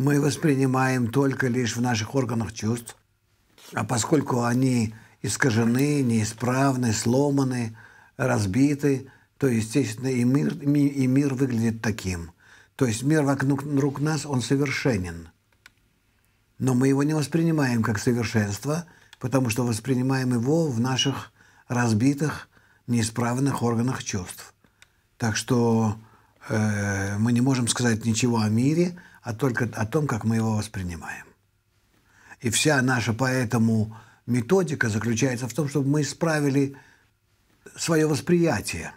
мы воспринимаем только лишь в наших органах чувств, а поскольку они искажены, неисправны, сломаны, разбиты, то, естественно, и мир, и мир выглядит таким. То есть мир вокруг нас, он совершенен. Но мы его не воспринимаем как совершенство, потому что воспринимаем его в наших разбитых, неисправных органах чувств. Так что э, мы не можем сказать ничего о мире – а только о том, как мы его воспринимаем. И вся наша поэтому методика заключается в том, чтобы мы исправили свое восприятие.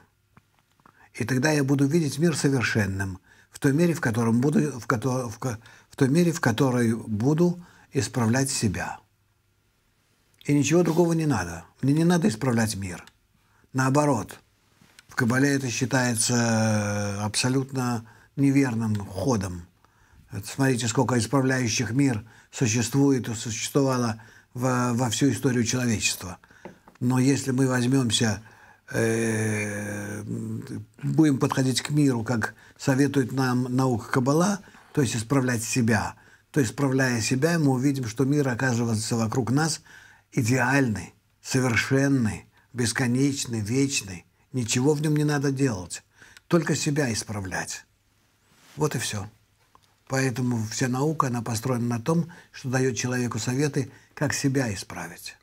И тогда я буду видеть мир совершенным в той мере, в котором буду, в, кото, в, в той мере, в которой буду исправлять себя. И ничего другого не надо. Мне не надо исправлять мир. Наоборот, в Кабале это считается абсолютно неверным ходом – Смотрите, сколько исправляющих мир существует и существовало во, во всю историю человечества. Но если мы возьмемся, э, будем подходить к миру, как советует нам наука Кабала, то есть исправлять себя, то исправляя себя, мы увидим, что мир оказывается вокруг нас идеальный, совершенный, бесконечный, вечный. Ничего в нем не надо делать, только себя исправлять. Вот и все. Поэтому вся наука, она построена на том, что дает человеку советы, как себя исправить,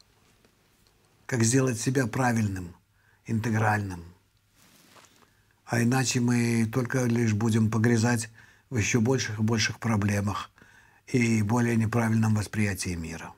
как сделать себя правильным, интегральным. А иначе мы только лишь будем погрязать в еще больших и больших проблемах и более неправильном восприятии мира.